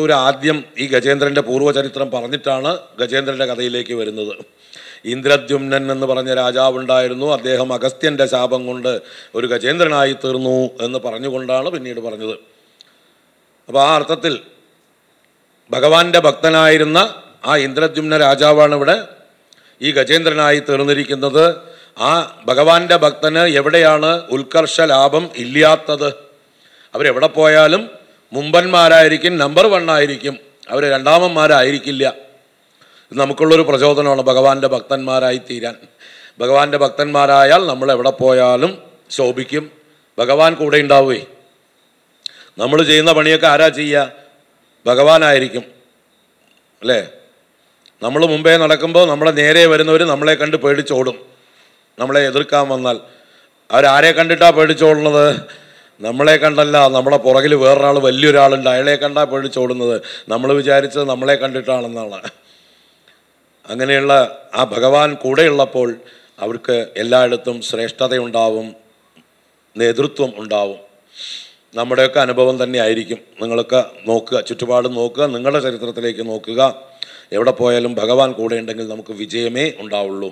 പുറത്തൂർ ആദ്യം ഈ ഗജേന്ദ്രൻ്റെ പൂർവ്വചരിത്രം പറഞ്ഞിട്ടാണ് ഗജേന്ദ്രൻ്റെ കഥയിലേക്ക് വരുന്നത് ഇന്ദ്രദ്യുമ്നൻ എന്ന് പറഞ്ഞ രാജാവുണ്ടായിരുന്നു അദ്ദേഹം അഗസ്ത്യൻ്റെ ശാപം കൊണ്ട് ഒരു ഗജേന്ദ്രനായി തീർന്നു എന്ന് പറഞ്ഞുകൊണ്ടാണ് പിന്നീട് പറഞ്ഞത് അപ്പോൾ ആ അർത്ഥത്തിൽ ഭഗവാന്റെ ഭക്തനായിരുന്ന ആ ഇന്ദ്രദ്യുമ്ന രാജാവാണ് ഇവിടെ ഈ ഗജേന്ദ്രനായി തീർന്നിരിക്കുന്നത് ആ ഭഗവാന്റെ ഭക്തന് എവിടെയാണ് ഉത്കർഷ ലാഭം ഇല്ലാത്തത് അവരെവിടെ പോയാലും മുമ്പന്മാരായിരിക്കും നമ്പർ വൺ ആയിരിക്കും അവർ രണ്ടാമന്മാരായിരിക്കില്ല ഇത് നമുക്കുള്ളൊരു പ്രചോദനമാണ് ഭഗവാന്റെ ഭക്തന്മാരായി തീരാൻ ഭഗവാന്റെ ഭക്തന്മാരായാൽ നമ്മൾ എവിടെ പോയാലും ശോഭിക്കും ഭഗവാൻ കൂടെ ഉണ്ടാവുകയെ നമ്മൾ ചെയ്യുന്ന പണിയൊക്കെ ആരാ ചെയ്യുക ഭഗവാനായിരിക്കും അല്ലേ നമ്മൾ മുമ്പേ നടക്കുമ്പോൾ നമ്മളെ നേരെ വരുന്നവർ നമ്മളെ കണ്ട് പേടിച്ചോടും നമ്മളെ എതിർക്കാൻ വന്നാൽ അവരാരെ കണ്ടിട്ടാണ് പേടിച്ചോടുന്നത് നമ്മളെ കണ്ടല്ല നമ്മളെ പുറകിൽ വേറൊരാൾ വലിയൊരാളുണ്ട് അയാളെ കണ്ടാൽ പേടിച്ചോടുന്നത് നമ്മൾ വിചാരിച്ചത് നമ്മളെ കണ്ടിട്ടാണെന്നാണ് അങ്ങനെയുള്ള ആ ഭഗവാൻ കൂടെയുള്ളപ്പോൾ അവർക്ക് എല്ലായിടത്തും ശ്രേഷ്ഠതയുണ്ടാവും നേതൃത്വം ഉണ്ടാവും നമ്മുടെയൊക്കെ അനുഭവം തന്നെ ആയിരിക്കും നിങ്ങളൊക്കെ നോക്കുക ചുറ്റുപാടും നോക്കുക നിങ്ങളുടെ ചരിത്രത്തിലേക്ക് നോക്കുക എവിടെ പോയാലും ഭഗവാൻ കൂടെ ഉണ്ടെങ്കിൽ നമുക്ക് വിജയമേ ഉണ്ടാവുള്ളൂ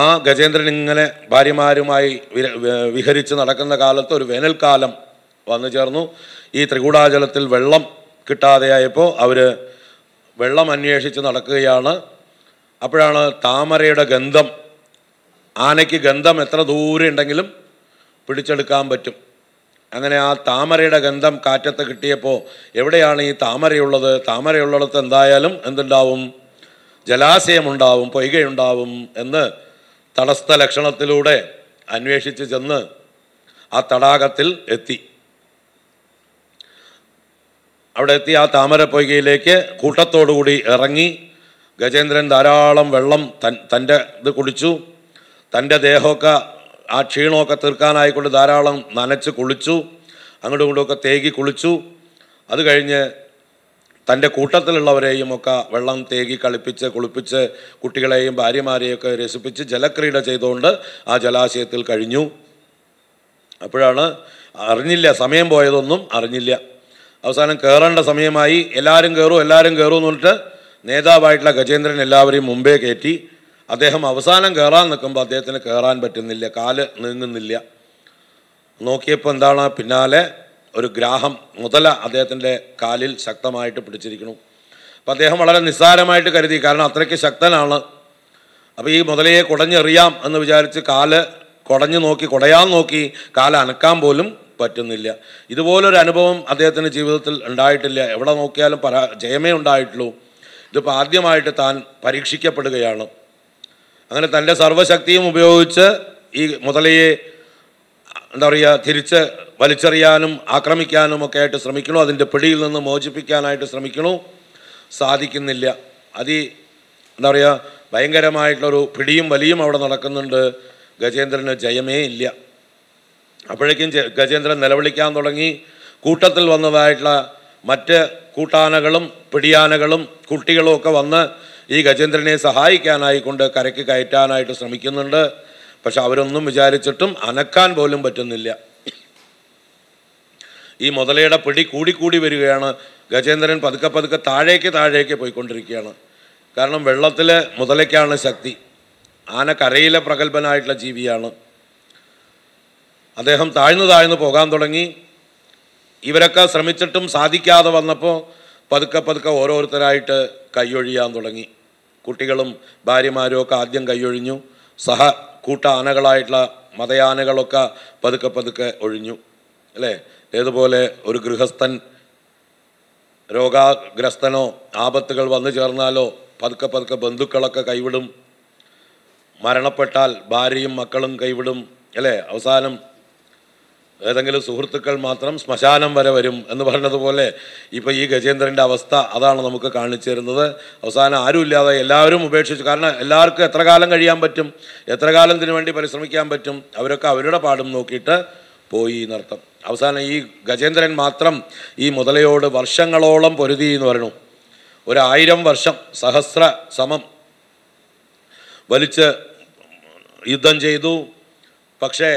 ആ ഗജേന്ദ്രൻ ഇങ്ങനെ ഭാര്യമാരുമായി വിഹരിച്ച് നടക്കുന്ന കാലത്ത് ഒരു വേനൽക്കാലം വന്നു ചേർന്നു ഈ ത്രികൂടാചലത്തിൽ വെള്ളം കിട്ടാതെയായപ്പോൾ അവർ വെള്ളം അന്വേഷിച്ച് നടക്കുകയാണ് അപ്പോഴാണ് താമരയുടെ ഗന്ധം ആനയ്ക്ക് ഗന്ധം എത്ര ദൂരെ ഉണ്ടെങ്കിലും പിടിച്ചെടുക്കാൻ പറ്റും അങ്ങനെ ആ താമരയുടെ ഗന്ധം കാറ്റത്ത് കിട്ടിയപ്പോൾ എവിടെയാണ് ഈ താമരയുള്ളത് താമരയുള്ളിടത്ത് എന്തായാലും എന്തുണ്ടാവും ജലാശയമുണ്ടാവും പൊയ്കയുണ്ടാവും എന്ന് തടസ്ഥ ലക്ഷണത്തിലൂടെ അന്വേഷിച്ച് ചെന്ന് ആ തടാകത്തിൽ എത്തി അവിടെ എത്തി ആ താമര പൊയ്കയിലേക്ക് കൂട്ടത്തോടുകൂടി ഇറങ്ങി ഗജേന്ദ്രൻ ധാരാളം വെള്ളം തൻ തൻ്റെ ഇത് കുടിച്ചു തൻ്റെ ദേഹമൊക്കെ ആ ക്ഷീണമൊക്കെ തീർക്കാനായിക്കൊണ്ട് ധാരാളം നനച്ച് കുളിച്ചു അങ്ങോട്ടും ഇങ്ങോട്ടുമൊക്കെ തേകി കുളിച്ചു അത് കഴിഞ്ഞ് തൻ്റെ കൂട്ടത്തിലുള്ളവരെയും ഒക്കെ വെള്ളം തേകി കളിപ്പിച്ച് കുളിപ്പിച്ച് കുട്ടികളെയും ഭാര്യമാരെയൊക്കെ രസിപ്പിച്ച് ജലക്രീഡ ചെയ്തുകൊണ്ട് ആ ജലാശയത്തിൽ കഴിഞ്ഞു അപ്പോഴാണ് അറിഞ്ഞില്ല സമയം പോയതൊന്നും അറിഞ്ഞില്ല അവസാനം കയറേണ്ട സമയമായി എല്ലാവരും കയറും എല്ലാവരും കയറും എന്ന് പറഞ്ഞിട്ട് നേതാവായിട്ടുള്ള ഗജേന്ദ്രൻ എല്ലാവരെയും മുമ്പേ കയറ്റി അദ്ദേഹം അവസാനം കയറാൻ നിൽക്കുമ്പോൾ അദ്ദേഹത്തിന് കയറാൻ പറ്റുന്നില്ല കാല് നീങ്ങുന്നില്ല നോക്കിയപ്പോൾ എന്താണ് പിന്നാലെ ഒരു ഗ്രാഹം മുതല അദ്ദേഹത്തിൻ്റെ കാലിൽ ശക്തമായിട്ട് പിടിച്ചിരിക്കുന്നു അപ്പോൾ അദ്ദേഹം വളരെ നിസ്സാരമായിട്ട് കരുതി കാരണം അത്രയ്ക്ക് ശക്തനാണ് അപ്പോൾ ഈ മുതലയെ കുടഞ്ഞെറിയാം എന്ന് വിചാരിച്ച് കാല് കുടഞ്ഞു നോക്കി കുടയാൻ നോക്കി കാല് അനക്കാൻ പോലും പറ്റുന്നില്ല ഇതുപോലൊരു അനുഭവം അദ്ദേഹത്തിൻ്റെ ജീവിതത്തിൽ ഉണ്ടായിട്ടില്ല എവിടെ നോക്കിയാലും പരാ ജയമേ ഉണ്ടായിട്ടുള്ളൂ ഇതിപ്പോൾ ആദ്യമായിട്ട് താൻ പരീക്ഷിക്കപ്പെടുകയാണ് അങ്ങനെ തൻ്റെ സർവശക്തിയും ഉപയോഗിച്ച് ഈ മുതലയെ എന്താ പറയുക തിരിച്ച് വലിച്ചെറിയാനും ആക്രമിക്കാനും ഒക്കെ ആയിട്ട് ശ്രമിക്കണോ അതിൻ്റെ പിടിയിൽ നിന്ന് മോചിപ്പിക്കാനായിട്ട് ശ്രമിക്കണോ സാധിക്കുന്നില്ല അതി എന്താ പറയുക ഭയങ്കരമായിട്ടുള്ളൊരു പിടിയും വലിയും അവിടെ നടക്കുന്നുണ്ട് ഗജേന്ദ്രന് ജയമേ ഇല്ല അപ്പോഴേക്കും ഗജേന്ദ്രൻ നിലവിളിക്കാൻ തുടങ്ങി കൂട്ടത്തിൽ വന്നതായിട്ടുള്ള മറ്റ് കൂട്ടാനകളും പിടിയാനകളും കുട്ടികളും ഒക്കെ വന്ന് ഈ ഗജേന്ദ്രനെ സഹായിക്കാനായിക്കൊണ്ട് കരയ്ക്ക് കയറ്റാനായിട്ട് ശ്രമിക്കുന്നുണ്ട് പക്ഷെ അവരൊന്നും വിചാരിച്ചിട്ടും അനക്കാൻ പോലും പറ്റുന്നില്ല ഈ മുതലയുടെ പിടി കൂടിക്കൂടി വരികയാണ് ഗജേന്ദ്രൻ പതുക്കെ പതുക്കെ താഴേക്ക് താഴേക്ക് പോയിക്കൊണ്ടിരിക്കുകയാണ് കാരണം വെള്ളത്തിൽ മുതലയ്ക്കാണ് ശക്തി ആന കരയിലെ പ്രഗത്ഭനായിട്ടുള്ള ജീവിയാണ് അദ്ദേഹം താഴ്ന്നു താഴ്ന്നു പോകാൻ തുടങ്ങി ഇവരൊക്കെ ശ്രമിച്ചിട്ടും സാധിക്കാതെ വന്നപ്പോൾ പതുക്കെ പതുക്കെ ഓരോരുത്തരായിട്ട് കൈയൊഴിയാൻ തുടങ്ങി കുട്ടികളും ഭാര്യമാരും ഒക്കെ ആദ്യം കൈയൊഴിഞ്ഞു സഹ കൂട്ടാനകളായിട്ടുള്ള മതയാനകളൊക്കെ പതുക്കെ പതുക്കെ ഒഴിഞ്ഞു അല്ലേ ഏതുപോലെ ഒരു ഗൃഹസ്ഥൻ രോഗാഗ്രസ്തനോ ആപത്തുകൾ വന്നു ചേർന്നാലോ പതുക്കെ പതുക്കെ ബന്ധുക്കളൊക്കെ കൈവിടും മരണപ്പെട്ടാൽ ഭാര്യയും മക്കളും കൈവിടും അല്ലേ അവസാനം ഏതെങ്കിലും സുഹൃത്തുക്കൾ മാത്രം ശ്മശാനം വരെ വരും എന്ന് പറഞ്ഞതുപോലെ ഇപ്പോൾ ഈ ഗജേന്ദ്രൻ്റെ അവസ്ഥ അതാണ് നമുക്ക് കാണിച്ചു തരുന്നത് അവസാനം ആരുമില്ലാതെ എല്ലാവരും ഉപേക്ഷിച്ചു കാരണം എല്ലാവർക്കും എത്ര കാലം കഴിയാൻ പറ്റും എത്ര കാലം ഇതിനു വേണ്ടി പരിശ്രമിക്കാൻ പറ്റും അവരൊക്കെ അവരുടെ പാടും നോക്കിയിട്ട് പോയി എന്നർത്ഥം അവസാനം ഈ ഗജേന്ദ്രൻ മാത്രം ഈ മുതലയോട് വർഷങ്ങളോളം പൊരുതി എന്ന് പറഞ്ഞു ഒരായിരം വർഷം സഹസ്ര സമം വലിച്ച് യുദ്ധം ചെയ്തു പക്ഷേ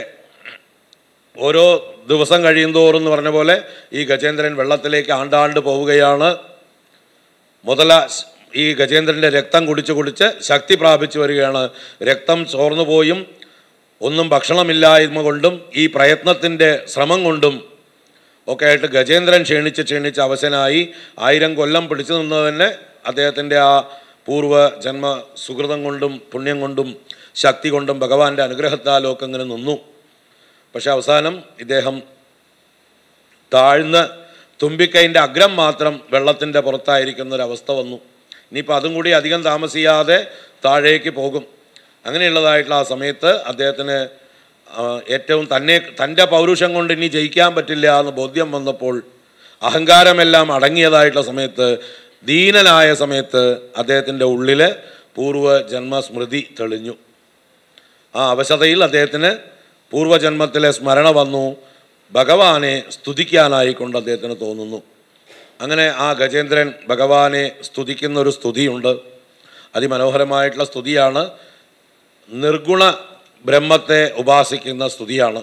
ഓരോ ദിവസം കഴിയുന്തോറും എന്ന് പറഞ്ഞ പോലെ ഈ ഗജേന്ദ്രൻ വെള്ളത്തിലേക്ക് ആണ്ടാണ്ട് പോവുകയാണ് മുതല ഈ ഗജേന്ദ്രൻ്റെ രക്തം കുടിച്ച് കുടിച്ച് ശക്തി പ്രാപിച്ചു വരികയാണ് രക്തം ചോർന്നു പോയും ഒന്നും ഭക്ഷണമില്ലായ്മ കൊണ്ടും ഈ പ്രയത്നത്തിൻ്റെ ശ്രമം കൊണ്ടും ഒക്കെ ആയിട്ട് ഗജേന്ദ്രൻ ക്ഷീണിച്ച് ക്ഷീണിച്ച് അവശനായി ആയിരം കൊല്ലം പിടിച്ചു നിന്ന് തന്നെ അദ്ദേഹത്തിൻ്റെ ആ പൂർവ്വ ജന്മ സുഹൃതം കൊണ്ടും പുണ്യം കൊണ്ടും ശക്തി കൊണ്ടും ഭഗവാന്റെ അനുഗ്രഹത്താലോക്കങ്ങനെ ഇങ്ങനെ നിന്നു പക്ഷെ അവസാനം ഇദ്ദേഹം താഴ്ന്ന് തുമ്പിക്കൈൻ്റെ അഗ്രം മാത്രം വെള്ളത്തിൻ്റെ പുറത്തായിരിക്കുന്ന ഒരവസ്ഥ വന്നു ഇനിയിപ്പോൾ അതും കൂടി അധികം താമസിയാതെ താഴേക്ക് പോകും അങ്ങനെയുള്ളതായിട്ടുള്ള ആ സമയത്ത് അദ്ദേഹത്തിന് ഏറ്റവും തന്നെ തൻ്റെ പൗരുഷം കൊണ്ട് ഇനി ജയിക്കാൻ പറ്റില്ല എന്ന് ബോധ്യം വന്നപ്പോൾ അഹങ്കാരമെല്ലാം അടങ്ങിയതായിട്ടുള്ള സമയത്ത് ദീനനായ സമയത്ത് അദ്ദേഹത്തിൻ്റെ ഉള്ളിൽ പൂർവ്വ ജന്മസ്മൃതി തെളിഞ്ഞു ആ അവശതയിൽ അദ്ദേഹത്തിന് പൂർവ്വജന്മത്തിലെ സ്മരണ വന്നു ഭഗവാനെ സ്തുതിക്കാനായിക്കൊണ്ട് അദ്ദേഹത്തിന് തോന്നുന്നു അങ്ങനെ ആ ഗജേന്ദ്രൻ ഭഗവാനെ സ്തുതിക്കുന്നൊരു സ്തുതിയുണ്ട് അതിമനോഹരമായിട്ടുള്ള സ്തുതിയാണ് നിർഗുണ ബ്രഹ്മത്തെ ഉപാസിക്കുന്ന സ്തുതിയാണ്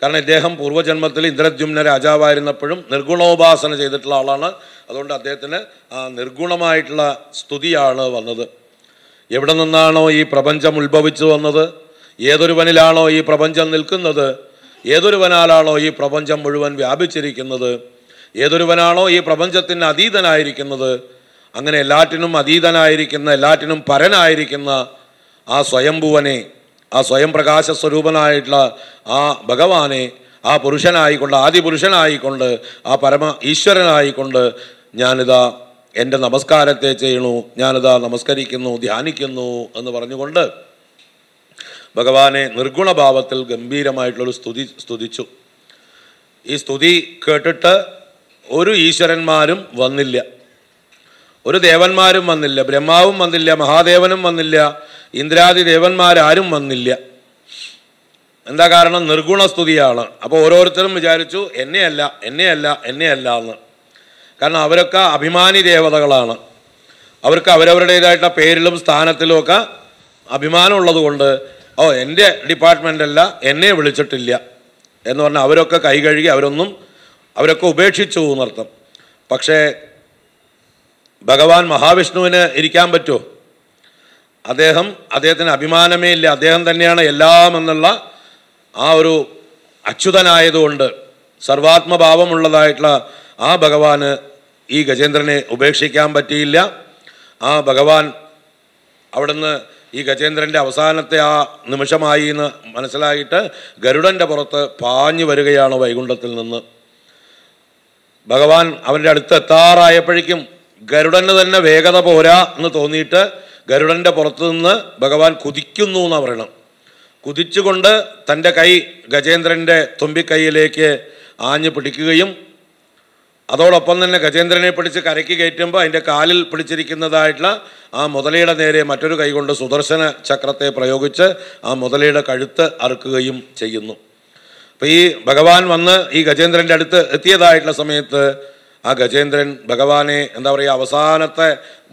കാരണം ഇദ്ദേഹം പൂർവ്വജന്മത്തിൽ ഇന്ദ്രദ്യുമ്ന രാജാവായിരുന്നപ്പോഴും നിർഗുണോപാസന ചെയ്തിട്ടുള്ള ആളാണ് അതുകൊണ്ട് അദ്ദേഹത്തിന് ആ നിർഗുണമായിട്ടുള്ള സ്തുതിയാണ് വന്നത് എവിടെ നിന്നാണോ ഈ പ്രപഞ്ചം ഉത്ഭവിച്ചു വന്നത് ഏതൊരുവനിലാണോ ഈ പ്രപഞ്ചം നിൽക്കുന്നത് ഏതൊരുവനാലാണോ ഈ പ്രപഞ്ചം മുഴുവൻ വ്യാപിച്ചിരിക്കുന്നത് ഏതൊരുവനാണോ ഈ പ്രപഞ്ചത്തിന് അതീതനായിരിക്കുന്നത് അങ്ങനെ എല്ലാറ്റിനും അതീതനായിരിക്കുന്ന എല്ലാറ്റിനും പരനായിരിക്കുന്ന ആ സ്വയംഭുവനെ ആ സ്വയം പ്രകാശ സ്വരൂപനായിട്ടുള്ള ആ ഭഗവാനെ ആ പുരുഷനായിക്കൊണ്ട് ആദി പുരുഷനായിക്കൊണ്ട് ആ പരമ ഈശ്വരനായിക്കൊണ്ട് ഞാനിതാ എൻ്റെ നമസ്കാരത്തെ ചെയ്യണു ഞാനിതാ നമസ്കരിക്കുന്നു ധ്യാനിക്കുന്നു എന്ന് പറഞ്ഞുകൊണ്ട് ഭഗവാനെ നിർഗുണഭാവത്തിൽ ഗംഭീരമായിട്ടുള്ളൊരു സ്തുതി സ്തുതിച്ചു ഈ സ്തുതി കേട്ടിട്ട് ഒരു ഈശ്വരന്മാരും വന്നില്ല ഒരു ദേവന്മാരും വന്നില്ല ബ്രഹ്മാവും വന്നില്ല മഹാദേവനും വന്നില്ല ഇന്ദ്രാദി ദേവന്മാരാരും വന്നില്ല എന്താ കാരണം നിർഗുണ സ്തുതിയാണ് അപ്പോൾ ഓരോരുത്തരും വിചാരിച്ചു എന്നെയല്ല എന്നെയല്ല എന്നെയല്ല എന്ന് കാരണം അവരൊക്കെ അഭിമാനി ദേവതകളാണ് അവർക്ക് അവരവരുടേതായിട്ടുള്ള പേരിലും സ്ഥാനത്തിലും ഒക്കെ അഭിമാനമുള്ളത് കൊണ്ട് ഓ എൻ്റെ ഡിപ്പാർട്ട്മെൻ്റല്ല എന്നെ വിളിച്ചിട്ടില്ല എന്ന് പറഞ്ഞാൽ അവരൊക്കെ കൈ കഴുകി അവരൊന്നും അവരൊക്കെ ഉപേക്ഷിച്ചു എന്നർത്ഥം പക്ഷേ ഭഗവാൻ മഹാവിഷ്ണുവിന് ഇരിക്കാൻ പറ്റുമോ അദ്ദേഹം അദ്ദേഹത്തിന് അഭിമാനമേ ഇല്ല അദ്ദേഹം തന്നെയാണ് എല്ലാം എന്നുള്ള ആ ഒരു അച്യുതനായതുകൊണ്ട് സർവാത്മഭാവമുള്ളതായിട്ടുള്ള ആ ഭഗവാന് ഈ ഗജേന്ദ്രനെ ഉപേക്ഷിക്കാൻ പറ്റിയില്ല ആ ഭഗവാൻ അവിടുന്ന് ഈ ഗജേന്ദ്രൻ്റെ അവസാനത്തെ ആ നിമിഷമായി എന്ന് മനസ്സിലായിട്ട് ഗരുഡൻ്റെ പുറത്ത് പാഞ്ഞു വരികയാണ് വൈകുണ്ഠത്തിൽ നിന്ന് ഭഗവാൻ അവൻ്റെ അടുത്ത് എത്താറായപ്പോഴേക്കും ഗരുഡന് തന്നെ വേഗത പോരാ എന്ന് തോന്നിയിട്ട് ഗരുഡൻ്റെ പുറത്ത് നിന്ന് ഭഗവാൻ കുതിക്കുന്നു എന്ന് പറയണം കുതിച്ചുകൊണ്ട് തൻ്റെ കൈ ഗജേന്ദ്രൻ്റെ തുമ്പിക്കൈയിലേക്ക് ആഞ്ഞു പിടിക്കുകയും അതോടൊപ്പം തന്നെ ഗജേന്ദ്രനെ പിടിച്ച് കരയ്ക്ക് കയറ്റുമ്പോൾ അതിൻ്റെ കാലിൽ പിടിച്ചിരിക്കുന്നതായിട്ടുള്ള ആ മുതലയുടെ നേരെ മറ്റൊരു കൈകൊണ്ട് സുദർശന ചക്രത്തെ പ്രയോഗിച്ച് ആ മുതലയുടെ കഴുത്ത് അറുക്കുകയും ചെയ്യുന്നു അപ്പോൾ ഈ ഭഗവാൻ വന്ന് ഈ ഗജേന്ദ്രൻ്റെ അടുത്ത് എത്തിയതായിട്ടുള്ള സമയത്ത് ആ ഗജേന്ദ്രൻ ഭഗവാനെ എന്താ പറയുക അവസാനത്തെ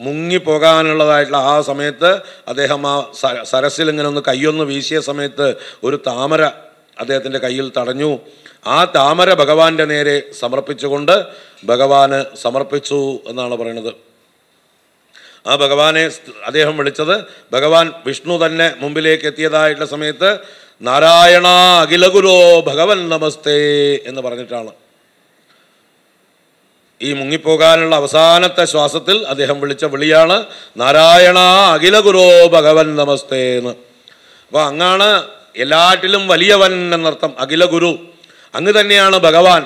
മുങ്ങിപ്പോകാനുള്ളതായിട്ടുള്ള ആ സമയത്ത് അദ്ദേഹം ആ സരസിൽ ഇങ്ങനെ ഒന്ന് കൈയൊന്ന് വീശിയ സമയത്ത് ഒരു താമര അദ്ദേഹത്തിൻ്റെ കയ്യിൽ തടഞ്ഞു ആ താമര ഭഗവാന്റെ നേരെ സമർപ്പിച്ചുകൊണ്ട് ഭഗവാന് സമർപ്പിച്ചു എന്നാണ് പറയുന്നത് ആ ഭഗവാനെ അദ്ദേഹം വിളിച്ചത് ഭഗവാൻ വിഷ്ണു തന്നെ മുമ്പിലേക്ക് എത്തിയതായിട്ടുള്ള സമയത്ത് നാരായണ അഖിലഗുരോ ഭഗവൻ നമസ്തേ എന്ന് പറഞ്ഞിട്ടാണ് ഈ മുങ്ങിപ്പോകാനുള്ള അവസാനത്തെ ശ്വാസത്തിൽ അദ്ദേഹം വിളിച്ച വിളിയാണ് നാരായണ അഖിലഗുരോ ഭഗവൻ നമസ്തേ എന്ന് അപ്പോൾ അങ്ങാണ് എല്ലാറ്റിലും വലിയവൻ എന്നർത്ഥം അഖിലഗുരു അങ്ങ് തന്നെയാണ് ഭഗവാൻ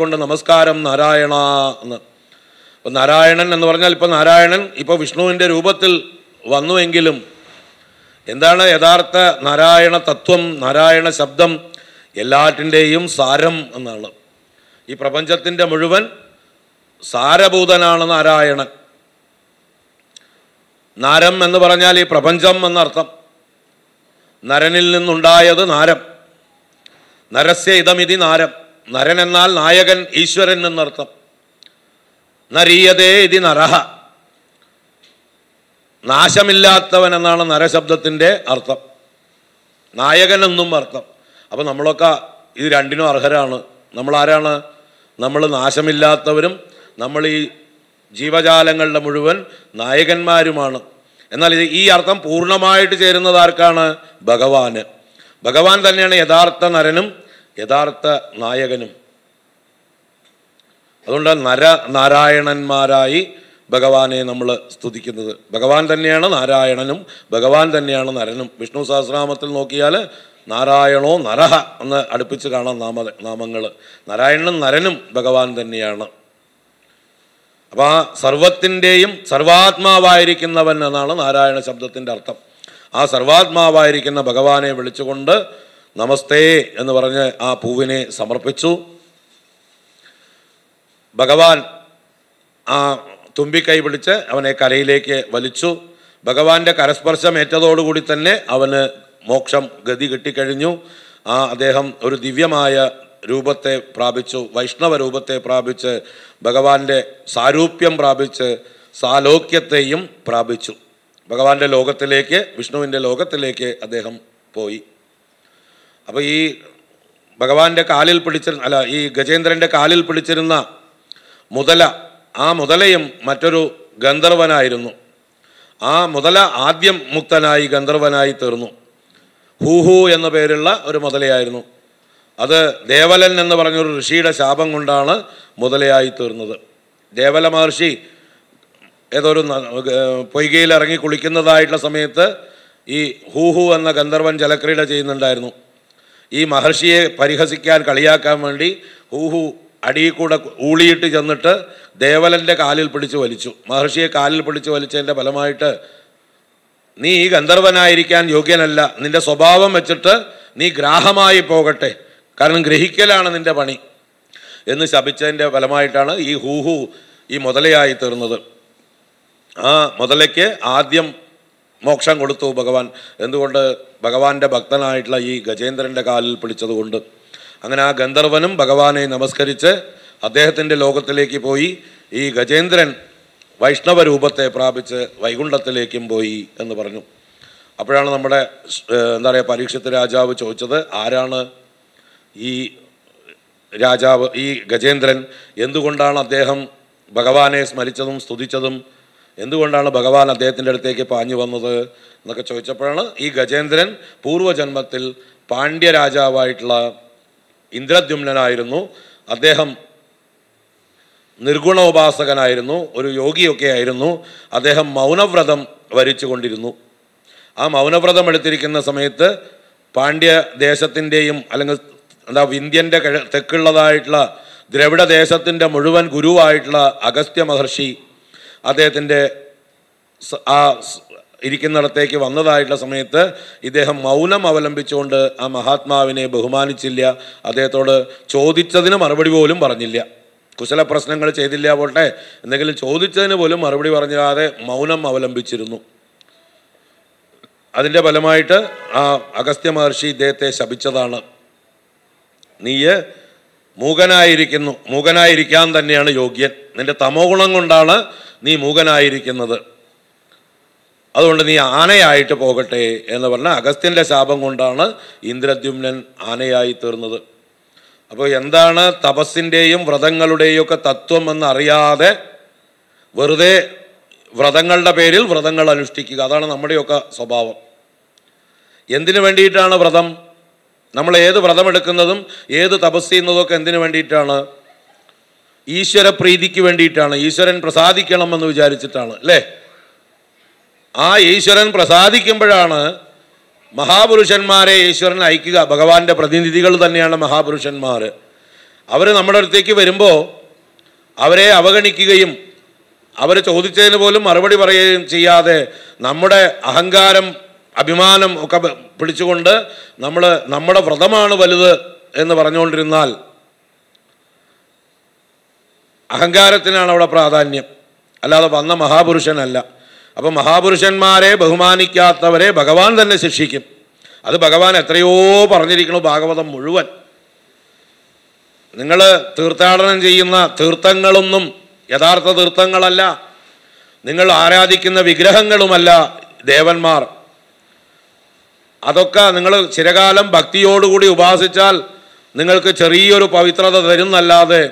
കൊണ്ട് നമസ്കാരം നാരായണ എന്ന് ഇപ്പം നാരായണൻ എന്ന് പറഞ്ഞാൽ ഇപ്പം നാരായണൻ ഇപ്പോൾ വിഷ്ണുവിൻ്റെ രൂപത്തിൽ വന്നുവെങ്കിലും എന്താണ് യഥാർത്ഥ നാരായണ തത്വം നാരായണ ശബ്ദം എല്ലാറ്റിൻ്റെയും സാരം എന്നാണ് ഈ പ്രപഞ്ചത്തിൻ്റെ മുഴുവൻ സാരഭൂതനാണ് നാരായണൻ നാരം എന്ന് പറഞ്ഞാൽ ഈ പ്രപഞ്ചം എന്നർത്ഥം നരനിൽ നിന്നുണ്ടായത് നാരം നരസ്യ ഇതമിതി നാരം നരൻ എന്നാൽ നായകൻ ഈശ്വരൻ എന്നർത്ഥം നരീയതേ ഇതി നരഹ നാശമില്ലാത്തവൻ എന്നാണ് നരശബ്ദത്തിൻ്റെ അർത്ഥം നായകൻ എന്നും അർത്ഥം അപ്പോൾ നമ്മളൊക്കെ ഇത് രണ്ടിനും അർഹരാണ് നമ്മൾ ആരാണ് നമ്മൾ നാശമില്ലാത്തവരും നമ്മൾ ഈ ജീവജാലങ്ങളുടെ മുഴുവൻ നായകന്മാരുമാണ് എന്നാൽ ഇത് ഈ അർത്ഥം പൂർണ്ണമായിട്ട് ചേരുന്നത് ആർക്കാണ് ഭഗവാന് ഭഗവാൻ തന്നെയാണ് യഥാർത്ഥ നരനും യഥാർത്ഥ നായകനും അതുകൊണ്ട് നര നാരായണന്മാരായി ഭഗവാനെ നമ്മൾ സ്തുതിക്കുന്നത് ഭഗവാൻ തന്നെയാണ് നാരായണനും ഭഗവാൻ തന്നെയാണ് നരനും വിഷ്ണു സഹസ്രനാമത്തിൽ നോക്കിയാൽ നാരായണോ നരഹ എന്ന് അടുപ്പിച്ച് കാണാം നാമ നാമങ്ങൾ നാരായണനും നരനും ഭഗവാൻ തന്നെയാണ് അപ്പോൾ ആ സർവത്തിൻ്റെയും സർവാത്മാവായിരിക്കുന്നവൻ എന്നാണ് നാരായണ ശബ്ദത്തിൻ്റെ അർത്ഥം ആ സർവാത്മാവായിരിക്കുന്ന ഭഗവാനെ വിളിച്ചുകൊണ്ട് നമസ്തേ എന്ന് പറഞ്ഞ് ആ പൂവിനെ സമർപ്പിച്ചു ഭഗവാൻ ആ തുമ്പിക്കൈ പിടിച്ച് അവനെ കരയിലേക്ക് വലിച്ചു ഭഗവാന്റെ കരസ്പർശം ഏറ്റതോടുകൂടി തന്നെ അവന് മോക്ഷം ഗതി കിട്ടിക്കഴിഞ്ഞു ആ അദ്ദേഹം ഒരു ദിവ്യമായ രൂപത്തെ പ്രാപിച്ചു വൈഷ്ണവ രൂപത്തെ പ്രാപിച്ച് ഭഗവാന്റെ സാരൂപ്യം പ്രാപിച്ച് സാലോക്യത്തെയും പ്രാപിച്ചു ഭഗവാന്റെ ലോകത്തിലേക്ക് വിഷ്ണുവിൻ്റെ ലോകത്തിലേക്ക് അദ്ദേഹം പോയി അപ്പോൾ ഈ ഭഗവാന്റെ കാലിൽ പിടിച്ചിരുന്ന അല്ല ഈ ഗജേന്ദ്രൻ്റെ കാലിൽ പിടിച്ചിരുന്ന മുതല ആ മുതലയും മറ്റൊരു ഗന്ധർവനായിരുന്നു ആ മുതല ആദ്യം മുക്തനായി ഗന്ധർവനായി തീർന്നു ഹൂഹു എന്ന പേരുള്ള ഒരു മുതലയായിരുന്നു അത് ദേവലൻ എന്ന് പറഞ്ഞൊരു ഋഷിയുടെ ശാപം കൊണ്ടാണ് മുതലയായി തീർന്നത് ദേവല മഹർഷി ഏതൊരു പൊയ്കയിൽ ഇറങ്ങി കുളിക്കുന്നതായിട്ടുള്ള സമയത്ത് ഈ ഹൂഹു എന്ന ഗന്ധർവൻ ജലക്രീഡ ചെയ്യുന്നുണ്ടായിരുന്നു ഈ മഹർഷിയെ പരിഹസിക്കാൻ കളിയാക്കാൻ വേണ്ടി ഹൂഹു അടിയിൽ കൂടെ ഊളിയിട്ട് ചെന്നിട്ട് ദേവലൻ്റെ കാലിൽ പിടിച്ച് വലിച്ചു മഹർഷിയെ കാലിൽ പിടിച്ച് വലിച്ചതിൻ്റെ ഫലമായിട്ട് നീ ഈ ഗന്ധർവനായിരിക്കാൻ യോഗ്യനല്ല നിന്റെ സ്വഭാവം വെച്ചിട്ട് നീ ഗ്രാഹമായി പോകട്ടെ കാരണം ഗ്രഹിക്കലാണ് നിന്റെ പണി എന്ന് ശപിച്ചതിൻ്റെ ഫലമായിട്ടാണ് ഈ ഹൂഹു ഈ മുതലയായി തീർന്നത് ആ മുതലയ്ക്ക് ആദ്യം മോക്ഷം കൊടുത്തു ഭഗവാൻ എന്തുകൊണ്ട് ഭഗവാന്റെ ഭക്തനായിട്ടുള്ള ഈ ഗജേന്ദ്രൻ്റെ കാലിൽ പിടിച്ചതുകൊണ്ട് അങ്ങനെ ആ ഗന്ധർവനും ഭഗവാനെ നമസ്കരിച്ച് അദ്ദേഹത്തിൻ്റെ ലോകത്തിലേക്ക് പോയി ഈ ഗജേന്ദ്രൻ വൈഷ്ണവ രൂപത്തെ പ്രാപിച്ച് വൈകുണ്ഠത്തിലേക്കും പോയി എന്ന് പറഞ്ഞു അപ്പോഴാണ് നമ്മുടെ എന്താ പറയുക പരീക്ഷത്ത് രാജാവ് ചോദിച്ചത് ആരാണ് ഈ രാജാവ് ഈ ഗജേന്ദ്രൻ എന്തുകൊണ്ടാണ് അദ്ദേഹം ഭഗവാനെ സ്മരിച്ചതും സ്തുതിച്ചതും എന്തുകൊണ്ടാണ് ഭഗവാൻ അദ്ദേഹത്തിൻ്റെ അടുത്തേക്ക് പാഞ്ഞു വന്നത് എന്നൊക്കെ ചോദിച്ചപ്പോഴാണ് ഈ ഗജേന്ദ്രൻ പൂർവ്വജന്മത്തിൽ പാണ്ഡ്യരാജാവായിട്ടുള്ള രാജാവായിട്ടുള്ള അദ്ദേഹം നിർഗുണോപാസകനായിരുന്നു ഒരു യോഗിയൊക്കെ ആയിരുന്നു അദ്ദേഹം മൗനവ്രതം വരിച്ചുകൊണ്ടിരുന്നു ആ മൗനവ്രതം എടുത്തിരിക്കുന്ന സമയത്ത് പാണ്ഡ്യ ദേശത്തിൻ്റെയും അല്ലെങ്കിൽ എന്താ ഇന്ത്യൻ്റെ തെക്കുള്ളതായിട്ടുള്ള ദ്രവിഡ ദേശത്തിൻ്റെ മുഴുവൻ ഗുരുവായിട്ടുള്ള അഗസ്ത്യ മഹർഷി അദ്ദേഹത്തിൻ്റെ ആ ഇരിക്കുന്നിടത്തേക്ക് വന്നതായിട്ടുള്ള സമയത്ത് ഇദ്ദേഹം മൗനം അവലംബിച്ചുകൊണ്ട് ആ മഹാത്മാവിനെ ബഹുമാനിച്ചില്ല അദ്ദേഹത്തോട് ചോദിച്ചതിന് മറുപടി പോലും പറഞ്ഞില്ല കുശല പ്രശ്നങ്ങൾ ചെയ്തില്ല പോട്ടെ എന്തെങ്കിലും ചോദിച്ചതിന് പോലും മറുപടി പറഞ്ഞാതെ മൗനം അവലംബിച്ചിരുന്നു അതിൻ്റെ ഫലമായിട്ട് ആ അഗസ്ത്യ മഹർഷി ഇദ്ദേഹത്തെ ശപിച്ചതാണ് നീ മൂകനായിരിക്കുന്നു മൂകനായിരിക്കാൻ തന്നെയാണ് യോഗ്യൻ നിന്റെ തമോ ഗുണം കൊണ്ടാണ് നീ മൂകനായിരിക്കുന്നത് അതുകൊണ്ട് നീ ആനയായിട്ട് പോകട്ടെ എന്ന് പറഞ്ഞാൽ അഗസ്ത്യൻ്റെ ശാപം കൊണ്ടാണ് ഇന്ദ്രദ്യുമ്നൻ ആനയായി തീർന്നത് അപ്പോൾ എന്താണ് തപസ്സിൻ്റെയും വ്രതങ്ങളുടെയും ഒക്കെ തത്വം എന്നറിയാതെ വെറുതെ വ്രതങ്ങളുടെ പേരിൽ വ്രതങ്ങൾ അനുഷ്ഠിക്കുക അതാണ് നമ്മുടെയൊക്കെ സ്വഭാവം എന്തിനു വേണ്ടിയിട്ടാണ് വ്രതം നമ്മൾ ഏത് വ്രതമെടുക്കുന്നതും ഏത് തപസ് ചെയ്യുന്നതും ഒക്കെ എന്തിനു വേണ്ടിയിട്ടാണ് ഈശ്വര പ്രീതിക്ക് വേണ്ടിയിട്ടാണ് ഈശ്വരൻ പ്രസാദിക്കണമെന്ന് വിചാരിച്ചിട്ടാണ് അല്ലേ ആ ഈശ്വരൻ പ്രസാദിക്കുമ്പോഴാണ് മഹാപുരുഷന്മാരെ ഈശ്വരൻ അയക്കുക ഭഗവാന്റെ പ്രതിനിധികൾ തന്നെയാണ് മഹാപുരുഷന്മാർ അവർ നമ്മുടെ അടുത്തേക്ക് വരുമ്പോൾ അവരെ അവഗണിക്കുകയും അവർ ചോദിച്ചതിന് പോലും മറുപടി പറയുകയും ചെയ്യാതെ നമ്മുടെ അഹങ്കാരം അഭിമാനം ഒക്കെ പിടിച്ചുകൊണ്ട് നമ്മൾ നമ്മുടെ വ്രതമാണ് വലുത് എന്ന് പറഞ്ഞുകൊണ്ടിരുന്നാൽ അഹങ്കാരത്തിനാണ് അവിടെ പ്രാധാന്യം അല്ലാതെ വന്ന മഹാപുരുഷനല്ല അപ്പോൾ മഹാപുരുഷന്മാരെ ബഹുമാനിക്കാത്തവരെ ഭഗവാൻ തന്നെ ശിക്ഷിക്കും അത് ഭഗവാൻ എത്രയോ പറഞ്ഞിരിക്കണു ഭാഗവതം മുഴുവൻ നിങ്ങൾ തീർത്ഥാടനം ചെയ്യുന്ന തീർത്ഥങ്ങളൊന്നും യഥാർത്ഥ തീർത്ഥങ്ങളല്ല നിങ്ങൾ ആരാധിക്കുന്ന വിഗ്രഹങ്ങളുമല്ല ദേവന്മാർ അതൊക്കെ നിങ്ങൾ ചിരകാലം ഭക്തിയോടുകൂടി ഉപാസിച്ചാൽ നിങ്ങൾക്ക് ചെറിയൊരു പവിത്രത തരുന്നല്ലാതെ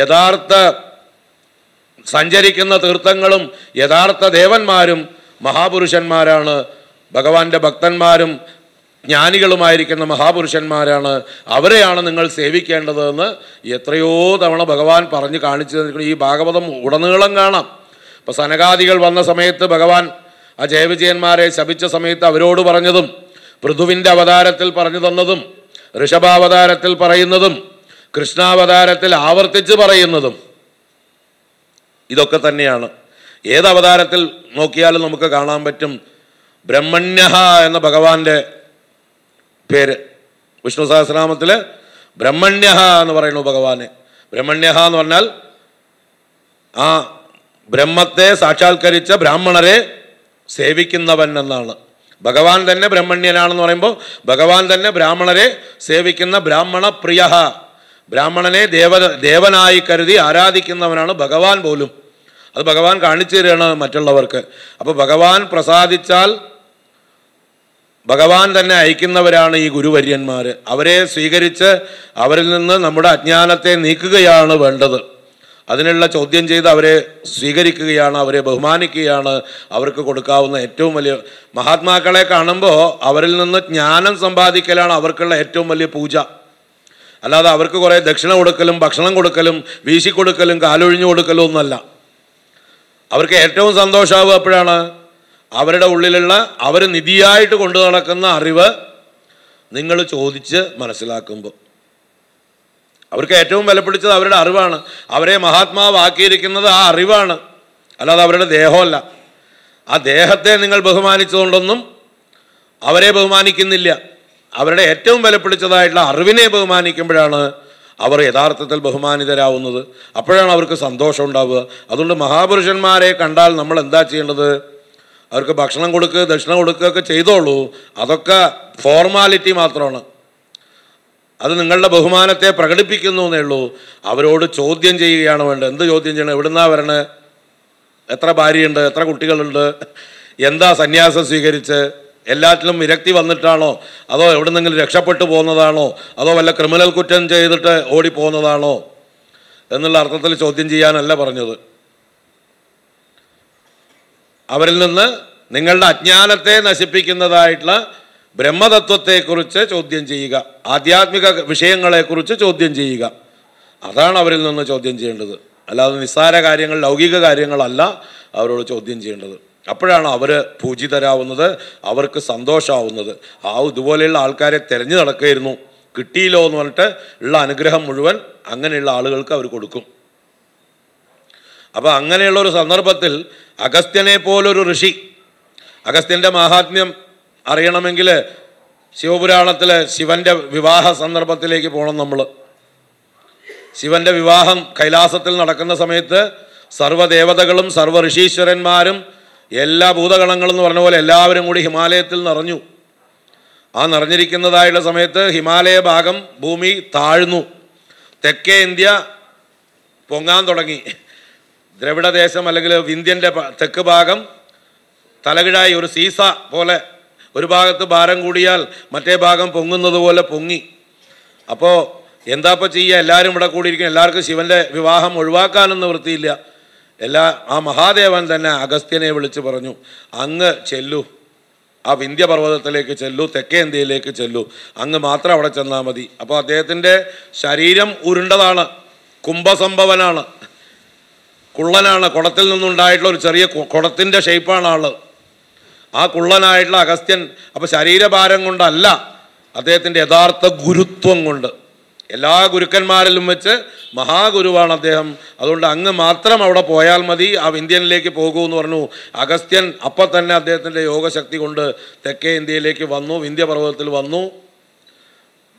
യഥാർത്ഥ സഞ്ചരിക്കുന്ന തീർത്ഥങ്ങളും യഥാർത്ഥ ദേവന്മാരും മഹാപുരുഷന്മാരാണ് ഭഗവാന്റെ ഭക്തന്മാരും ജ്ഞാനികളുമായിരിക്കുന്ന മഹാപുരുഷന്മാരാണ് അവരെയാണ് നിങ്ങൾ സേവിക്കേണ്ടതെന്ന് എത്രയോ തവണ ഭഗവാൻ പറഞ്ഞു കാണിച്ചു തന്നിരിക്കുന്നു ഈ ഭാഗവതം ഉടനീളം കാണാം ഇപ്പം സനകാദികൾ വന്ന സമയത്ത് ഭഗവാൻ ആ ജയവിജയന്മാരെ ശപിച്ച സമയത്ത് അവരോട് പറഞ്ഞതും പൃഥുവിൻ്റെ അവതാരത്തിൽ പറഞ്ഞു തന്നതും ഋഷഭാവതാരത്തിൽ പറയുന്നതും കൃഷ്ണാവതാരത്തിൽ ആവർത്തിച്ച് പറയുന്നതും ഇതൊക്കെ തന്നെയാണ് ഏത് അവതാരത്തിൽ നോക്കിയാലും നമുക്ക് കാണാൻ പറ്റും ബ്രഹ്മണ്യഹ എന്ന ഭഗവാന്റെ പേര് വിഷ്ണു സഹസ്രനാമത്തിൽ ബ്രഹ്മണ്യഹ എന്ന് പറയുന്നു ഭഗവാനെ ബ്രഹ്മണ്യഹ എന്ന് പറഞ്ഞാൽ ആ ബ്രഹ്മത്തെ സാക്ഷാത്കരിച്ച ബ്രാഹ്മണരെ സേവിക്കുന്നവൻ എന്നാണ് ഭഗവാൻ തന്നെ ബ്രഹ്മണ്യനാണെന്ന് പറയുമ്പോൾ ഭഗവാൻ തന്നെ ബ്രാഹ്മണരെ സേവിക്കുന്ന ബ്രാഹ്മണ പ്രിയ ബ്രാഹ്മണനെ ദേവ ദേവനായി കരുതി ആരാധിക്കുന്നവനാണ് ഭഗവാൻ പോലും അത് ഭഗവാൻ കാണിച്ചു തരികയാണ് മറ്റുള്ളവർക്ക് അപ്പോൾ ഭഗവാൻ പ്രസാദിച്ചാൽ ഭഗവാൻ തന്നെ അയക്കുന്നവരാണ് ഈ ഗുരുവര്യന്മാർ അവരെ സ്വീകരിച്ച് അവരിൽ നിന്ന് നമ്മുടെ അജ്ഞാനത്തെ നീക്കുകയാണ് വേണ്ടത് അതിനുള്ള ചോദ്യം ചെയ്ത് അവരെ സ്വീകരിക്കുകയാണ് അവരെ ബഹുമാനിക്കുകയാണ് അവർക്ക് കൊടുക്കാവുന്ന ഏറ്റവും വലിയ മഹാത്മാക്കളെ കാണുമ്പോൾ അവരിൽ നിന്ന് ജ്ഞാനം സമ്പാദിക്കലാണ് അവർക്കുള്ള ഏറ്റവും വലിയ പൂജ അല്ലാതെ അവർക്ക് കുറേ ദക്ഷിണ കൊടുക്കലും ഭക്ഷണം കൊടുക്കലും വീശിക്കൊടുക്കലും കാലൊഴിഞ്ഞു കൊടുക്കലും ഒന്നുമല്ല അവർക്ക് ഏറ്റവും സന്തോഷമാവുക അപ്പോഴാണ് അവരുടെ ഉള്ളിലുള്ള അവർ നിധിയായിട്ട് കൊണ്ടു നടക്കുന്ന അറിവ് നിങ്ങൾ ചോദിച്ച് മനസ്സിലാക്കുമ്പോൾ അവർക്ക് ഏറ്റവും വിലപിടിച്ചത് അവരുടെ അറിവാണ് അവരെ മഹാത്മാവാക്കിയിരിക്കുന്നത് ആ അറിവാണ് അല്ലാതെ അവരുടെ ദേഹമല്ല ആ ദേഹത്തെ നിങ്ങൾ ബഹുമാനിച്ചതുകൊണ്ടൊന്നും അവരെ ബഹുമാനിക്കുന്നില്ല അവരുടെ ഏറ്റവും വിലപിടിച്ചതായിട്ടുള്ള അറിവിനെ ബഹുമാനിക്കുമ്പോഴാണ് അവർ യഥാർത്ഥത്തിൽ ബഹുമാനിതരാവുന്നത് അപ്പോഴാണ് അവർക്ക് സന്തോഷം ഉണ്ടാവുക അതുകൊണ്ട് മഹാപുരുഷന്മാരെ കണ്ടാൽ നമ്മൾ എന്താ ചെയ്യേണ്ടത് അവർക്ക് ഭക്ഷണം കൊടുക്കുക ദക്ഷിണ കൊടുക്കുകയൊക്കെ ചെയ്തോളൂ അതൊക്കെ ഫോർമാലിറ്റി മാത്രമാണ് അത് നിങ്ങളുടെ ബഹുമാനത്തെ പ്രകടിപ്പിക്കുന്നു എന്നേ ഉള്ളൂ അവരോട് ചോദ്യം ചെയ്യുകയാണ് വേണ്ടത് എന്ത് ചോദ്യം ചെയ്യണം എവിടുന്നാ വരണേ എത്ര ഭാര്യയുണ്ട് എത്ര കുട്ടികളുണ്ട് എന്താ സന്യാസം സ്വീകരിച്ച് എല്ലാറ്റിലും വിരക്തി വന്നിട്ടാണോ അതോ എവിടെന്നെങ്കിലും രക്ഷപ്പെട്ടു പോകുന്നതാണോ അതോ വല്ല ക്രിമിനൽ കുറ്റം ചെയ്തിട്ട് ഓടിപ്പോകുന്നതാണോ എന്നുള്ള അർത്ഥത്തിൽ ചോദ്യം ചെയ്യാനല്ല പറഞ്ഞത് അവരിൽ നിന്ന് നിങ്ങളുടെ അജ്ഞാനത്തെ നശിപ്പിക്കുന്നതായിട്ടുള്ള ബ്രഹ്മതത്വത്തെക്കുറിച്ച് ചോദ്യം ചെയ്യുക ആധ്യാത്മിക വിഷയങ്ങളെക്കുറിച്ച് ചോദ്യം ചെയ്യുക അതാണ് അവരിൽ നിന്ന് ചോദ്യം ചെയ്യേണ്ടത് അല്ലാതെ നിസ്സാര കാര്യങ്ങൾ ലൗകിക കാര്യങ്ങളല്ല അവരോട് ചോദ്യം ചെയ്യേണ്ടത് അപ്പോഴാണ് അവർ പൂജിതരാവുന്നത് അവർക്ക് സന്തോഷമാവുന്നത് ആ ഇതുപോലെയുള്ള ആൾക്കാരെ തിരഞ്ഞു നടക്കുകയായിരുന്നു കിട്ടിയില്ലോ എന്ന് പറഞ്ഞിട്ട് ഉള്ള അനുഗ്രഹം മുഴുവൻ അങ്ങനെയുള്ള ആളുകൾക്ക് അവർ കൊടുക്കും അപ്പോൾ അങ്ങനെയുള്ള ഒരു സന്ദർഭത്തിൽ അഗസ്ത്യനെ പോലൊരു ഋഷി അഗസ്ത്യൻ്റെ മഹാത്മ്യം അറിയണമെങ്കിൽ ശിവപുരാണത്തിലെ ശിവൻ്റെ വിവാഹ സന്ദർഭത്തിലേക്ക് പോകണം നമ്മൾ ശിവൻ്റെ വിവാഹം കൈലാസത്തിൽ നടക്കുന്ന സമയത്ത് സർവ്വദേവതകളും സർവ്വ ഋഷീശ്വരന്മാരും എല്ലാ ഭൂതഗണങ്ങളും എന്ന് പറഞ്ഞ പോലെ എല്ലാവരും കൂടി ഹിമാലയത്തിൽ നിറഞ്ഞു ആ നിറഞ്ഞിരിക്കുന്നതായുള്ള സമയത്ത് ഹിമാലയ ഭാഗം ഭൂമി താഴ്ന്നു തെക്കേ ഇന്ത്യ പൊങ്ങാൻ തുടങ്ങി ദ്രവിഡദേശം അല്ലെങ്കിൽ ഇന്ത്യൻ്റെ തെക്ക് ഭാഗം തലകിഴായി ഒരു സീസ പോലെ ഒരു ഭാഗത്ത് ഭാരം കൂടിയാൽ മറ്റേ ഭാഗം പൊങ്ങുന്നത് പോലെ പൊങ്ങി അപ്പോൾ എന്താ ചെയ്യുക എല്ലാവരും ഇവിടെ കൂടിയിരിക്കും എല്ലാവർക്കും ശിവൻ്റെ വിവാഹം ഒഴിവാക്കാനൊന്നും വൃത്തിയില്ല എല്ലാ ആ മഹാദേവൻ തന്നെ അഗസ്ത്യനെ വിളിച്ച് പറഞ്ഞു അങ്ങ് ചെല്ലു ആ വിന്ധ്യപർവ്വതത്തിലേക്ക് ചെല്ലു തെക്കേ ഇന്ത്യയിലേക്ക് ചെല്ലു അങ്ങ് മാത്രം അവിടെ ചെന്നാൽ മതി അപ്പോൾ അദ്ദേഹത്തിൻ്റെ ശരീരം ഉരുണ്ടതാണ് കുംഭസംഭവനാണ് കുള്ളനാണ് കുടത്തിൽ നിന്നുണ്ടായിട്ടുള്ള ഒരു ചെറിയ കുടത്തിൻ്റെ ഷേപ്പാണ് ആള് ആ കുള്ളനായിട്ടുള്ള അഗസ്ത്യൻ അപ്പോൾ ശരീരഭാരം കൊണ്ടല്ല അദ്ദേഹത്തിൻ്റെ യഥാർത്ഥ ഗുരുത്വം കൊണ്ട് എല്ലാ ഗുരുക്കന്മാരിലും വെച്ച് മഹാഗുരുവാണ് അദ്ദേഹം അതുകൊണ്ട് അങ്ങ് മാത്രം അവിടെ പോയാൽ മതി ആ ഇന്ത്യനിലേക്ക് പോകൂ എന്ന് പറഞ്ഞു അഗസ്ത്യൻ അപ്പം തന്നെ അദ്ദേഹത്തിൻ്റെ യോഗശക്തി കൊണ്ട് തെക്കേ ഇന്ത്യയിലേക്ക് വന്നു വിന്ധ്യ പർവ്വതത്തിൽ വന്നു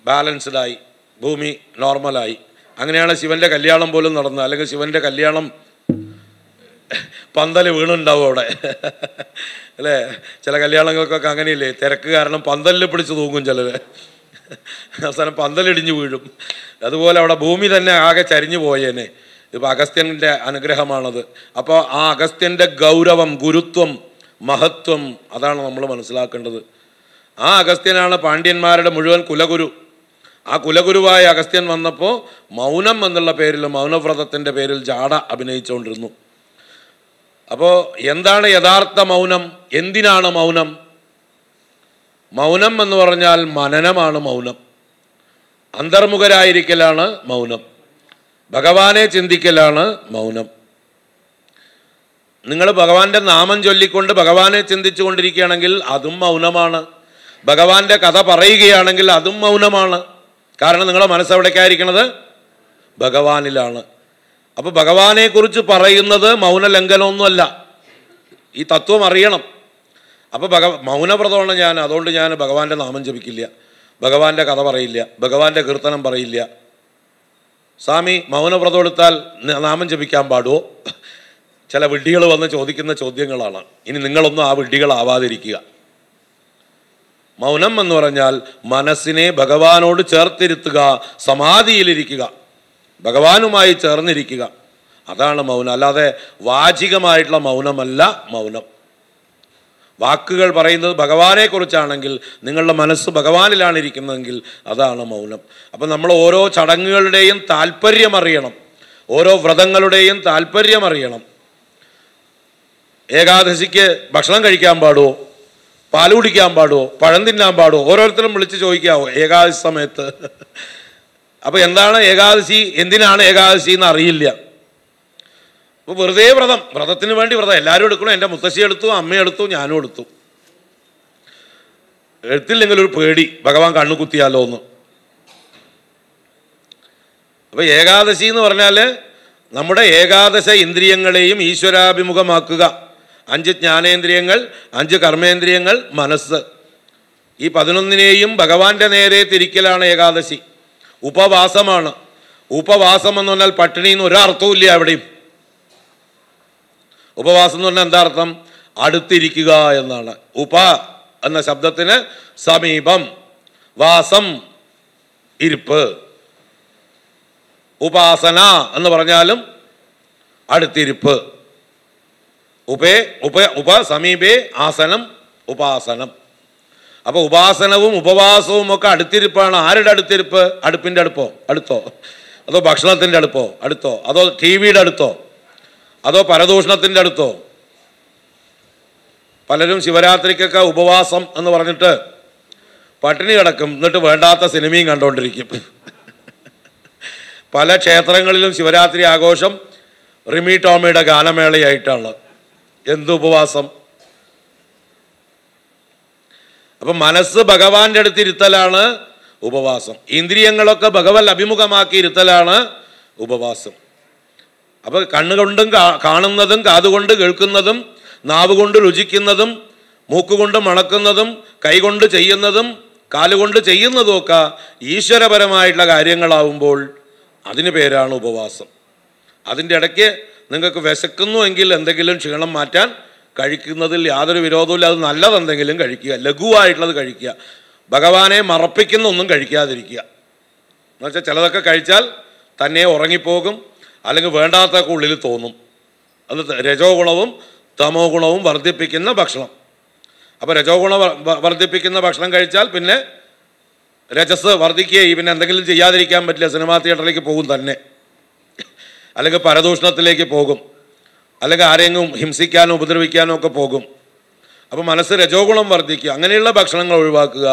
ബാലൻസ്ഡായി ഭൂമി നോർമലായി അങ്ങനെയാണ് ശിവൻ്റെ കല്യാണം പോലും നടന്നത് അല്ലെങ്കിൽ ശിവൻ്റെ കല്യാണം പന്തൽ വീണുണ്ടാവും അവിടെ അല്ലേ ചില കല്യാണങ്ങൾക്കൊക്കെ അങ്ങനെയില്ലേ തിരക്ക് കാരണം പന്തലിൽ പിടിച്ച് തൂങ്ങും ചിലർ അവസാനം പന്തലിടിഞ്ഞ് വീഴും അതുപോലെ അവിടെ ഭൂമി തന്നെ ആകെ ചരിഞ്ഞു പോയേനെ ഇപ്പം അഗസ്ത്യൻ്റെ അനുഗ്രഹമാണത് അപ്പോൾ ആ അഗസ്ത്യൻ്റെ ഗൗരവം ഗുരുത്വം മഹത്വം അതാണ് നമ്മൾ മനസ്സിലാക്കേണ്ടത് ആ അഗസ്ത്യനാണ് പാണ്ഡ്യന്മാരുടെ മുഴുവൻ കുലഗുരു ആ കുലഗുരുവായ അഗസ്ത്യൻ വന്നപ്പോൾ മൗനം എന്നുള്ള പേരിൽ മൗനവ്രതത്തിൻ്റെ പേരിൽ ജാട അഭിനയിച്ചുകൊണ്ടിരുന്നു അപ്പോൾ എന്താണ് യഥാർത്ഥ മൗനം എന്തിനാണ് മൗനം മൗനം എന്ന് പറഞ്ഞാൽ മനനമാണ് മൗനം അന്തർമുഖരായിരിക്കലാണ് മൗനം ഭഗവാനെ ചിന്തിക്കലാണ് മൗനം നിങ്ങൾ ഭഗവാന്റെ നാമം ചൊല്ലിക്കൊണ്ട് ഭഗവാനെ ചിന്തിച്ചു കൊണ്ടിരിക്കുകയാണെങ്കിൽ അതും മൗനമാണ് ഭഗവാന്റെ കഥ പറയുകയാണെങ്കിൽ അതും മൗനമാണ് കാരണം നിങ്ങളുടെ മനസ്സെവിടേക്കായിരിക്കണത് ഭഗവാനിലാണ് അപ്പോൾ കുറിച്ച് പറയുന്നത് മൗനലംഘനമൊന്നുമല്ല ഈ തത്വം അറിയണം അപ്പോൾ ഭഗ മൗനവ്രതമാണ് ഞാൻ അതുകൊണ്ട് ഞാൻ ഭഗവാന്റെ നാമം ജപിക്കില്ല ഭഗവാന്റെ കഥ പറയില്ല ഭഗവാന്റെ കീർത്തനം പറയില്ല സ്വാമി മൗനവ്രതം എടുത്താൽ നാമം ജപിക്കാൻ പാടുമോ ചില വിഡ്ഢികൾ വന്ന് ചോദിക്കുന്ന ചോദ്യങ്ങളാണ് ഇനി നിങ്ങളൊന്നും ആ വിഡ്ഢികളാവാതിരിക്കുക മൗനം എന്ന് പറഞ്ഞാൽ മനസ്സിനെ ഭഗവാനോട് ചേർത്തിരുത്തുക സമാധിയിലിരിക്കുക ഭഗവാനുമായി ചേർന്നിരിക്കുക അതാണ് മൗനം അല്ലാതെ വാചികമായിട്ടുള്ള മൗനമല്ല മൗനം വാക്കുകൾ പറയുന്നത് ഭഗവാനെക്കുറിച്ചാണെങ്കിൽ നിങ്ങളുടെ മനസ്സ് ഭഗവാനിലാണ് ഇരിക്കുന്നതെങ്കിൽ അതാണ് മൗനം അപ്പം നമ്മൾ ഓരോ ചടങ്ങുകളുടെയും താല്പര്യമറിയണം ഓരോ വ്രതങ്ങളുടെയും താല്പര്യമറിയണം ഏകാദശിക്ക് ഭക്ഷണം കഴിക്കാൻ പാടുമോ പാൽ കുടിക്കാൻ പാടുമോ പഴം തിന്നാൻ പാടുമോ ഓരോരുത്തരും വിളിച്ച് ചോദിക്കാവോ ഏകാദശി സമയത്ത് അപ്പോൾ എന്താണ് ഏകാദശി എന്തിനാണ് ഏകാദശി എന്ന് അറിയില്ല അപ്പോൾ വെറുതെ വ്രതം വ്രതത്തിന് വേണ്ടി വ്രതം എല്ലാവരും എടുക്കണം എൻ്റെ മുത്തശ്ശി എടുത്തു അമ്മ എടുത്തു ഞാനും എടുത്തു എടുത്തില്ലെങ്കിൽ ഒരു പേടി ഭഗവാൻ കണ്ണു കുത്തിയാലോ എന്ന് അപ്പോൾ ഏകാദശി എന്ന് പറഞ്ഞാൽ നമ്മുടെ ഏകാദശ ഇന്ദ്രിയങ്ങളെയും ഈശ്വരാഭിമുഖമാക്കുക അഞ്ച് ജ്ഞാനേന്ദ്രിയങ്ങൾ അഞ്ച് കർമ്മേന്ദ്രിയങ്ങൾ മനസ്സ് ഈ പതിനൊന്നിനെയും ഭഗവാന്റെ നേരെ തിരിക്കലാണ് ഏകാദശി ഉപവാസമാണ് ഉപവാസം എന്ന് പറഞ്ഞാൽ പട്ടിണി എന്ന് ഒരർത്ഥവും ഇല്ല ഉപവാസം എന്ന് പറഞ്ഞാൽ എന്താ അർത്ഥം അടുത്തിരിക്കുക എന്നാണ് ഉപ എന്ന ശബ്ദത്തിന് സമീപം വാസം ഇരിപ്പ് ഉപാസന എന്ന് പറഞ്ഞാലും അടുത്തിരിപ്പ് ഉപേ ഉപ ഉപ സമീപേ ആസനം ഉപാസനം അപ്പോൾ ഉപാസനവും ഉപവാസവും ഒക്കെ അടുത്തിരിപ്പാണ് ആരുടെ അടുത്തിരിപ്പ് അടുപ്പിന്റെ അടുപ്പോ അടുത്തോ അതോ ഭക്ഷണത്തിന്റെ അടുപ്പോ അടുത്തോ അതോ ടി വിയുടെ അടുത്തോ അതോ പരദൂഷണത്തിന്റെ അടുത്തോ പലരും ശിവരാത്രിക്കൊക്കെ ഉപവാസം എന്ന് പറഞ്ഞിട്ട് പട്ടിണി കിടക്കും എന്നിട്ട് വേണ്ടാത്ത സിനിമയും കണ്ടുകൊണ്ടിരിക്കും പല ക്ഷേത്രങ്ങളിലും ശിവരാത്രി ആഘോഷം റിമി ടോമിയുടെ ഗാനമേളയായിട്ടാണ് എന്ത് ഉപവാസം അപ്പം മനസ്സ് ഭഗവാന്റെ അടുത്ത് ഇരുത്തലാണ് ഉപവാസം ഇന്ദ്രിയങ്ങളൊക്കെ ഭഗവൽ അഭിമുഖമാക്കി ഇരുത്തലാണ് ഉപവാസം അപ്പോൾ കണ്ണുകൊണ്ടും കാണുന്നതും കാതുകൊണ്ട് കേൾക്കുന്നതും നാവുകൊണ്ട് രുചിക്കുന്നതും മൂക്കുകൊണ്ട് മണക്കുന്നതും കൈകൊണ്ട് ചെയ്യുന്നതും കാലുകൊണ്ട് ഒക്കെ ഈശ്വരപരമായിട്ടുള്ള കാര്യങ്ങളാവുമ്പോൾ അതിന് പേരാണ് ഉപവാസം അതിൻ്റെ ഇടയ്ക്ക് നിങ്ങൾക്ക് വിശക്കുന്നു എങ്കിൽ എന്തെങ്കിലും ക്ഷീണം മാറ്റാൻ കഴിക്കുന്നതിൽ യാതൊരു വിരോധവും അത് നല്ലതെന്തെങ്കിലും കഴിക്കുക ലഘുവായിട്ടുള്ളത് കഴിക്കുക ഭഗവാനെ മറപ്പിക്കുന്ന ഒന്നും കഴിക്കാതിരിക്കുക എന്നുവെച്ചാൽ ചിലതൊക്കെ കഴിച്ചാൽ തന്നെ ഉറങ്ങിപ്പോകും അല്ലെങ്കിൽ വേണ്ടാത്ത ഉള്ളിൽ തോന്നും അത് രജോ ഗുണവും തമോ ഗുണവും വർദ്ധിപ്പിക്കുന്ന ഭക്ഷണം അപ്പോൾ രജോ ഗുണം വർദ്ധിപ്പിക്കുന്ന ഭക്ഷണം കഴിച്ചാൽ പിന്നെ രജസ് വർദ്ധിക്കുകയും പിന്നെ എന്തെങ്കിലും ചെയ്യാതിരിക്കാൻ പറ്റില്ല സിനിമാ തിയേറ്ററിലേക്ക് പോകും തന്നെ അല്ലെങ്കിൽ പരദൂഷണത്തിലേക്ക് പോകും അല്ലെങ്കിൽ ആരെങ്കിലും ഹിംസിക്കാനോ ഉപദ്രവിക്കാനോ ഒക്കെ പോകും അപ്പോൾ മനസ്സ് രജോ ഗുണം വർദ്ധിക്കുക അങ്ങനെയുള്ള ഭക്ഷണങ്ങൾ ഒഴിവാക്കുക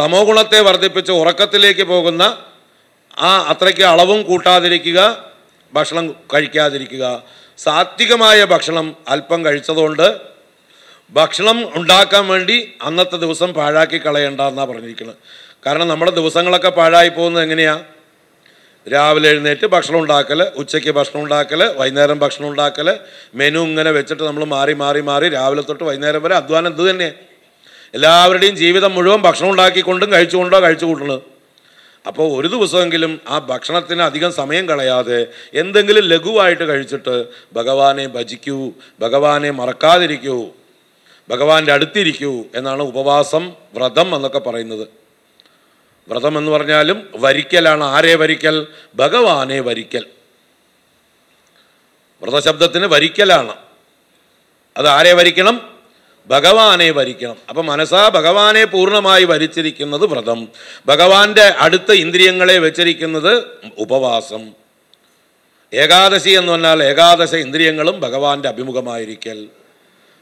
തമോ ഗുണത്തെ വർദ്ധിപ്പിച്ച് ഉറക്കത്തിലേക്ക് പോകുന്ന ആ അത്രയ്ക്ക് അളവും കൂട്ടാതിരിക്കുക ഭക്ഷണം കഴിക്കാതിരിക്കുക സാത്വികമായ ഭക്ഷണം അല്പം കഴിച്ചതുകൊണ്ട് ഭക്ഷണം ഉണ്ടാക്കാൻ വേണ്ടി അന്നത്തെ ദിവസം പാഴാക്കി കളയണ്ട എന്നാണ് പറഞ്ഞിരിക്കുന്നത് കാരണം നമ്മുടെ ദിവസങ്ങളൊക്കെ പാഴായി പോകുന്നത് എങ്ങനെയാണ് രാവിലെ എഴുന്നേറ്റ് ഭക്ഷണം ഉണ്ടാക്കൽ ഉച്ചയ്ക്ക് ഭക്ഷണം ഉണ്ടാക്കൽ വൈകുന്നേരം ഭക്ഷണം ഉണ്ടാക്കൽ മെനു ഇങ്ങനെ വെച്ചിട്ട് നമ്മൾ മാറി മാറി മാറി രാവിലെ തൊട്ട് വൈകുന്നേരം വരെ അധ്വാനം ഇത് തന്നെ എല്ലാവരുടെയും ജീവിതം മുഴുവൻ ഭക്ഷണം ഉണ്ടാക്കിക്കൊണ്ടും കഴിച്ചുകൊണ്ടോ കഴിച്ചു അപ്പോൾ ഒരു ദിവസമെങ്കിലും ആ ഭക്ഷണത്തിന് അധികം സമയം കളയാതെ എന്തെങ്കിലും ലഘുവായിട്ട് കഴിച്ചിട്ട് ഭഗവാനെ ഭജിക്കൂ ഭഗവാനെ മറക്കാതിരിക്കൂ ഭഗവാന്റെ അടുത്തിരിക്കൂ എന്നാണ് ഉപവാസം വ്രതം എന്നൊക്കെ പറയുന്നത് വ്രതം എന്ന് പറഞ്ഞാലും വരിക്കലാണ് ആരെ വരിക്കൽ ഭഗവാനെ വരിക്കൽ വ്രതശബ്ദത്തിന് വരിക്കലാണ് അത് ആരെ വരിക്കണം ഭഗവാനെ വരിക്കണം അപ്പം മനസ്സാ ഭഗവാനെ പൂർണ്ണമായി വരിച്ചിരിക്കുന്നത് വ്രതം ഭഗവാന്റെ അടുത്ത ഇന്ദ്രിയങ്ങളെ വെച്ചിരിക്കുന്നത് ഉപവാസം ഏകാദശി എന്ന് പറഞ്ഞാൽ ഏകാദശ ഇന്ദ്രിയങ്ങളും ഭഗവാന്റെ അഭിമുഖമായിരിക്കൽ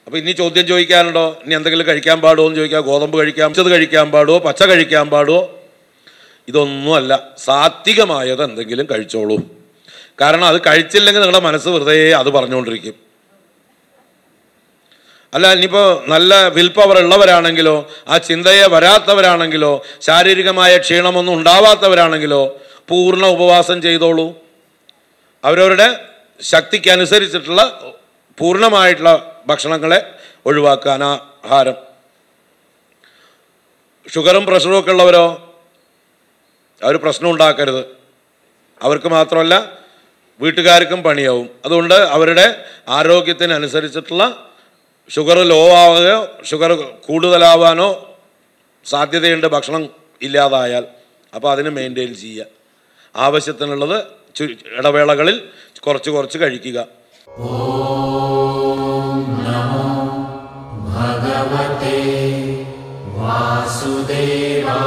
അപ്പോൾ ഇനി ചോദ്യം ചോദിക്കാനുണ്ടോ ഇനി എന്തെങ്കിലും കഴിക്കാൻ പാടുമോ എന്ന് ചോദിക്കാം ഗോതമ്പ് കഴിക്കാം ഉച്ചത് കഴിക്കാൻ പാടുമോ പച്ച കഴിക്കാൻ പാടുമോ ഇതൊന്നുമല്ല സാത്വികമായത് എന്തെങ്കിലും കഴിച്ചോളൂ കാരണം അത് കഴിച്ചില്ലെങ്കിൽ നിങ്ങളുടെ മനസ്സ് വെറുതെ അത് പറഞ്ഞുകൊണ്ടിരിക്കും അല്ല ഇനിയിപ്പോൾ നല്ല വിൽ പവർ ഉള്ളവരാണെങ്കിലോ ആ ചിന്തയെ വരാത്തവരാണെങ്കിലോ ശാരീരികമായ ക്ഷീണമൊന്നും ഉണ്ടാവാത്തവരാണെങ്കിലോ പൂർണ്ണ ഉപവാസം ചെയ്തോളൂ അവരവരുടെ ശക്തിക്കനുസരിച്ചിട്ടുള്ള പൂർണ്ണമായിട്ടുള്ള ഭക്ഷണങ്ങളെ ഒഴിവാക്കാൻ ആഹാരം ഷുഗറും പ്രഷറും ഒക്കെ ഉള്ളവരോ അവർ പ്രശ്നം ഉണ്ടാക്കരുത് അവർക്ക് മാത്രമല്ല വീട്ടുകാർക്കും പണിയാവും അതുകൊണ്ട് അവരുടെ ആരോഗ്യത്തിനനുസരിച്ചിട്ടുള്ള ഷുഗർ ലോ ആവുകയോ ഷുഗർ കൂടുതലാവാനോ സാധ്യതയുണ്ട് ഭക്ഷണം ഇല്ലാതായാൽ അപ്പോൾ അതിന് മെയിൻറ്റെയിൻ ചെയ്യുക ആവശ്യത്തിനുള്ളത് ഇടവേളകളിൽ കുറച്ച് കുറച്ച് കഴിക്കുക ഭഗവതേ വാസുദേവാ